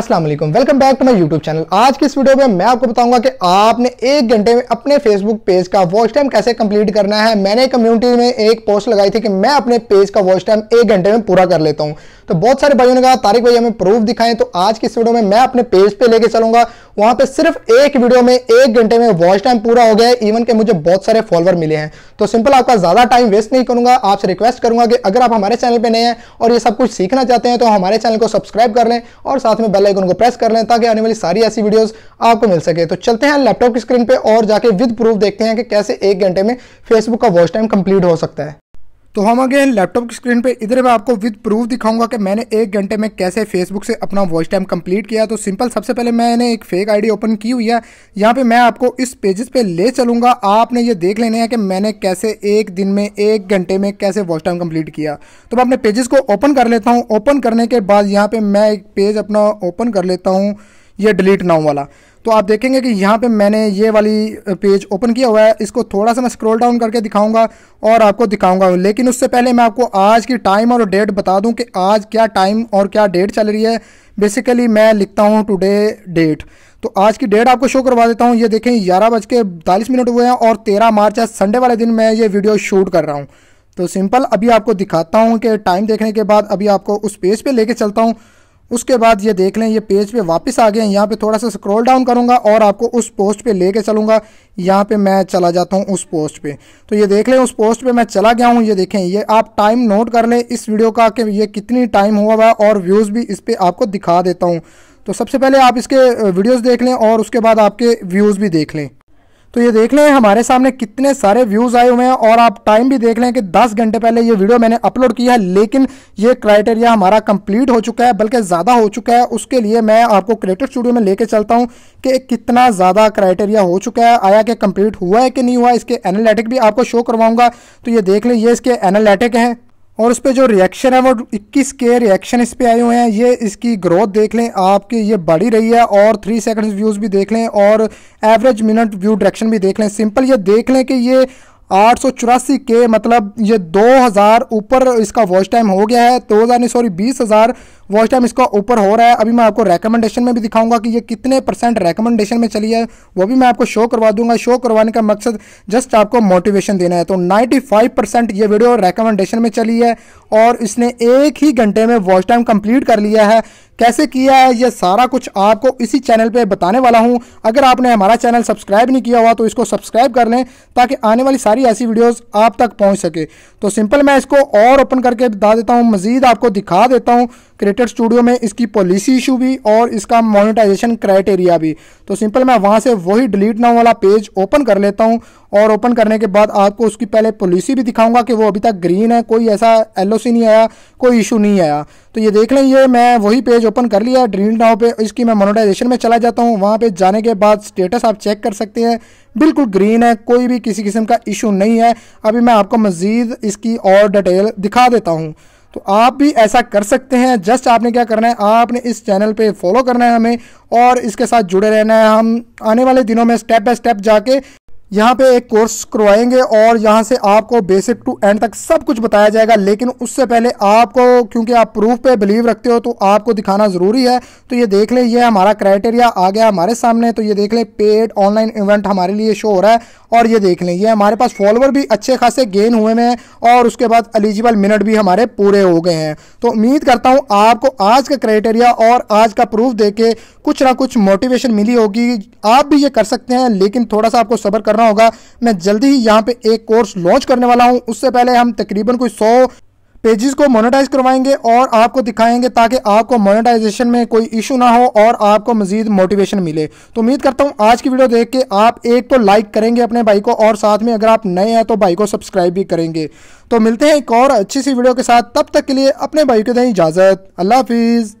अस्सलाम वालेकुम welcome back to my YouTube channel आज की इस वीडियो में मैं आपको बताऊंगा कि आपने एक घंटे में अपने फेसबुक पेज का वॉच टाइम कैसे कंप्लीट करना है मैंने कम्युनिटी में एक पोस्ट लगाई थी कि मैं अपने पेज का वॉच टाइम एक घंटे में पूरा कर लेता हूं तो बहुत सारे भाइयों ने कहा तारिक भाई हमें प्रूफ दिखाएं तो आज की इस वीडियो में मैं अपने पेज पर पे लेके चलूंगा वहां पर सिर्फ एक वीडियो में एक घंटे में वॉच टाइम पूरा हो गया है इवन के मुझे बहुत सारे फॉलोअर मिले हैं तो सिंपल आपका ज़्यादा टाइम वेस्ट नहीं करूंगा आपसे रिक्वेस्ट करूंगा कि अगर आप हमारे चैनल पर नए हैं और ये सब कुछ सीखना चाहते हैं तो हमारे चैनल को सब्सक्राइब कर लें और साथ में बेल आइकन को प्रेस कर लें ताकि आने वाली सारी ऐसी वीडियोस आपको मिल सके तो चलते हैं लैपटॉप की स्क्रीन पे और जाके विद प्रूफ देखते हैं कि कैसे एक घंटे में फेसबुक का वॉच टाइम कंप्लीट हो सकता है तो हम आगे लैपटॉप की स्क्रीन पे इधर मैं आपको विद प्रूफ दिखाऊंगा कि मैंने एक घंटे में कैसे फेसबुक से अपना वॉच टाइम कंप्लीट किया तो सिंपल सबसे पहले मैंने एक फेक आईडी ओपन की हुई है यहाँ पे मैं आपको इस पेजेस पे ले चलूंगा आपने ये देख लेने हैं कि मैंने कैसे एक दिन में एक घंटे में कैसे वॉच टाइम कम्प्लीट किया तो मैं अपने पेजेस को ओपन कर लेता हूँ ओपन करने के बाद यहाँ पर मैं एक पेज अपना ओपन कर लेता हूँ ये डिलीट नाउ वाला तो आप देखेंगे कि यहाँ पे मैंने ये वाली पेज ओपन किया हुआ है इसको थोड़ा सा मैं स्क्रॉल डाउन करके दिखाऊंगा और आपको दिखाऊंगा लेकिन उससे पहले मैं आपको आज की टाइम और डेट बता दूं कि आज क्या टाइम और क्या डेट चल रही है बेसिकली मैं लिखता हूँ टुडे डेट तो आज की डेट आपको शो करवा देता हूँ ये देखें ग्यारह बज के बतालीस मिनट हुए हैं और तेरह मार्च है संडे वाले दिन मैं ये वीडियो शूट कर रहा हूँ तो सिंपल अभी आपको दिखाता हूँ कि टाइम देखने के बाद अभी आपको उस पेज पर पे लेके चलता हूँ उसके बाद ये देख लें ये पेज पे वापस आ गए हैं यहाँ पे थोड़ा सा स्क्रॉल डाउन करूँगा और आपको उस पोस्ट पे लेके चलूँगा यहाँ पे मैं चला जाता हूँ उस पोस्ट पे तो ये देख लें उस पोस्ट पे मैं चला गया हूँ ये देखें ये आप टाइम नोट कर लें इस वीडियो का कि ये कितनी टाइम हुआ हुआ है और व्यूज़ भी इस पर आपको दिखा देता हूँ तो सबसे पहले आप इसके वीडियोज़ देख लें और उसके बाद आपके व्यूज़ भी देख लें तो ये देख लें हमारे सामने कितने सारे व्यूज़ आए हुए हैं और आप टाइम भी देख लें कि 10 घंटे पहले ये वीडियो मैंने अपलोड किया है लेकिन ये क्राइटेरिया हमारा कंप्लीट हो चुका है बल्कि ज़्यादा हो चुका है उसके लिए मैं आपको क्रिएटर स्टूडियो में लेके चलता हूँ कि कितना ज़्यादा क्राइटेरिया हो चुका है आया कि कंप्लीट हुआ है कि नहीं हुआ इसके एनालिटिक भी आपको शो करवाऊँगा तो ये देख लें ये इसके एनालिटिक हैं और उस पर जो रिएक्शन है वो 21 के रिएक्शन इस पर आए हुए हैं ये इसकी ग्रोथ देख लें आपकी ये बढ़ी रही है और थ्री सेकंड्स व्यूज़ भी देख लें और एवरेज मिनट व्यू डायरेक्शन भी देख लें सिंपल ये देख लें कि ये आठ सौ चौरासी के मतलब ये दो हज़ार ऊपर इसका वॉच टाइम हो गया है दो हज़ार नहीं सॉरी बीस हज़ार वॉच टाइम इसका ऊपर हो रहा है अभी मैं आपको रेकमेंडेशन में भी दिखाऊंगा कि ये कितने परसेंट रेकमेंडेशन में चली है वो भी मैं आपको शो करवा दूंगा शो करवाने का मकसद जस्ट आपको मोटिवेशन देना है तो 95 परसेंट ये वीडियो रेकमेंडेशन में चली है और इसने एक ही घंटे में वॉच टाइम कंप्लीट कर लिया है कैसे किया है यह सारा कुछ आपको इसी चैनल पे बताने वाला हूँ अगर आपने हमारा चैनल सब्सक्राइब नहीं किया हुआ तो इसको सब्सक्राइब कर लें ताकि आने वाली सारी ऐसी वीडियोस आप तक पहुँच सके तो सिंपल मैं इसको और ओपन करके बता देता हूँ मज़ीद आपको दिखा देता हूँ क्रिएटर स्टूडियो में इसकी पॉलिसी इशू भी और इसका मोनिटाइजेशन क्राइटेरिया भी तो सिंपल मैं वहाँ से वही डिलीट ना वाला पेज ओपन कर लेता हूँ और ओपन करने के बाद आपको उसकी पहले पॉलिसी भी दिखाऊंगा कि वो अभी तक ग्रीन है कोई ऐसा एल नहीं आया कोई इशू नहीं आया तो ये देख लें ये मैं वही पेज ओपन कर लिया ड्रीम नाव पे इसकी मैं मोनोटाइजेशन में चला जाता हूँ वहाँ पे जाने के बाद स्टेटस आप चेक कर सकते हैं बिल्कुल ग्रीन है कोई भी किसी किस्म का इशू नहीं है अभी मैं आपको मज़ीद इसकी और डिटेल दिखा देता हूँ तो आप भी ऐसा कर सकते हैं जस्ट आपने क्या करना है आपने इस चैनल पे फॉलो करना है हमें और इसके साथ जुड़े रहना है हम आने वाले दिनों में स्टेप बाय स्टेप जाके यहाँ पे एक कोर्स करवाएंगे और यहाँ से आपको बेसिक टू एंड तक सब कुछ बताया जाएगा लेकिन उससे पहले आपको क्योंकि आप प्रूफ पे बिलीव रखते हो तो आपको दिखाना ज़रूरी है तो ये देख लें ये हमारा क्राइटेरिया आ गया हमारे सामने तो ये देख लें पेड ऑनलाइन इवेंट हमारे लिए शो हो रहा है और ये देख लें ये हमारे पास फॉलोअर भी अच्छे खासे गेन हुए हैं और उसके बाद एलिजिबल मिनट भी हमारे पूरे हो गए हैं तो उम्मीद करता हूँ आपको आज का क्राइटेरिया और आज का प्रूफ दे कुछ ना कुछ मोटिवेशन मिली होगी आप भी ये कर सकते हैं लेकिन थोड़ा सा आपको सबर करना करना होगा मैं जल्दी ही यहाँ पे एक कोर्स लॉन्च करने वाला हूँ उससे पहले हम तकरीबन कोई सौ पेजेस को मोनेटाइज करवाएंगे और आपको दिखाएंगे ताकि आपको मोनेटाइजेशन में कोई इशू ना हो और आपको मजीद मोटिवेशन मिले तो उम्मीद करता हूँ आज की वीडियो देख के आप एक तो लाइक करेंगे अपने भाई को और साथ में अगर आप नए हैं तो भाई को सब्सक्राइब भी करेंगे तो मिलते हैं एक और अच्छी सी वीडियो के साथ तब तक के लिए अपने भाई को दें इजाज़त अल्लाह हाफिज़